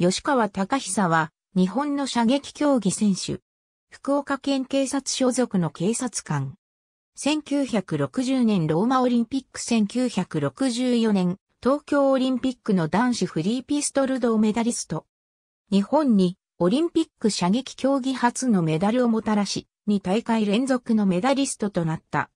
吉川隆久は、日本の射撃競技選手。福岡県警察所属の警察官。1960年ローマオリンピック1964年東京オリンピックの男子フリーピストル銅メダリスト。日本にオリンピック射撃競技初のメダルをもたらし、2大会連続のメダリストとなった。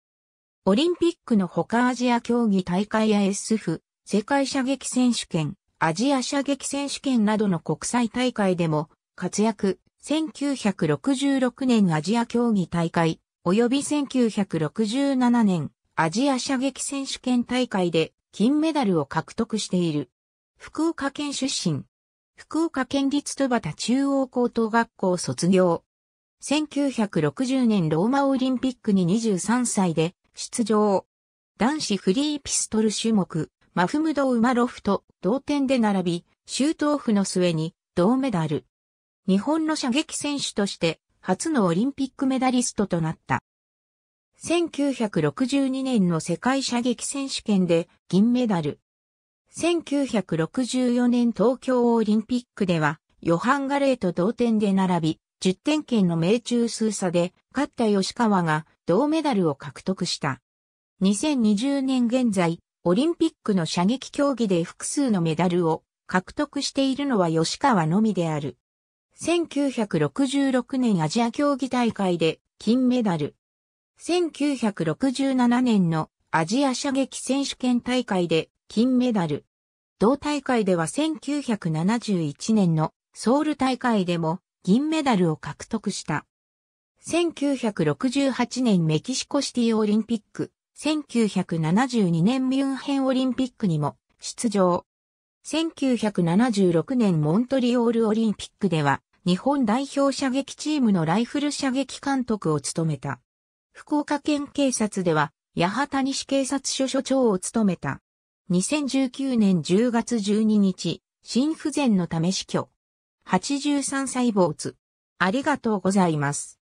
オリンピックの他アジア競技大会や SF 世界射撃選手権、アジア射撃選手権などの国際大会でも活躍、1966年アジア競技大会、及び1967年アジア射撃選手権大会で金メダルを獲得している。福岡県出身。福岡県立戸端中央高等学校卒業。1960年ローマオリンピックに23歳で出場。男子フリーピストル種目、マフムド・ウマロフと同点で並び、シュートオフの末に銅メダル。日本の射撃選手として初のオリンピックメダリストとなった。1962年の世界射撃選手権で銀メダル。1964年東京オリンピックでは、ヨハン・ガレーと同点で並び、10点圏の命中数差で、勝った吉川が銅メダルを獲得した。2020年現在、オリンピックの射撃競技で複数のメダルを獲得しているのは吉川のみである。1966年アジア競技大会で金メダル。1967年のアジア射撃選手権大会で金メダル。同大会では1971年のソウル大会でも銀メダルを獲得した。1968年メキシコシティオリンピック1972年ミュンヘンオリンピックにも出場。1976年モントリオールオリンピックでは日本代表射撃チームのライフル射撃監督を務めた。福岡県警察では八幡西警察署署長を務めた。2019年10月12日、心不全のため死去。83歳没。ありがとうございます。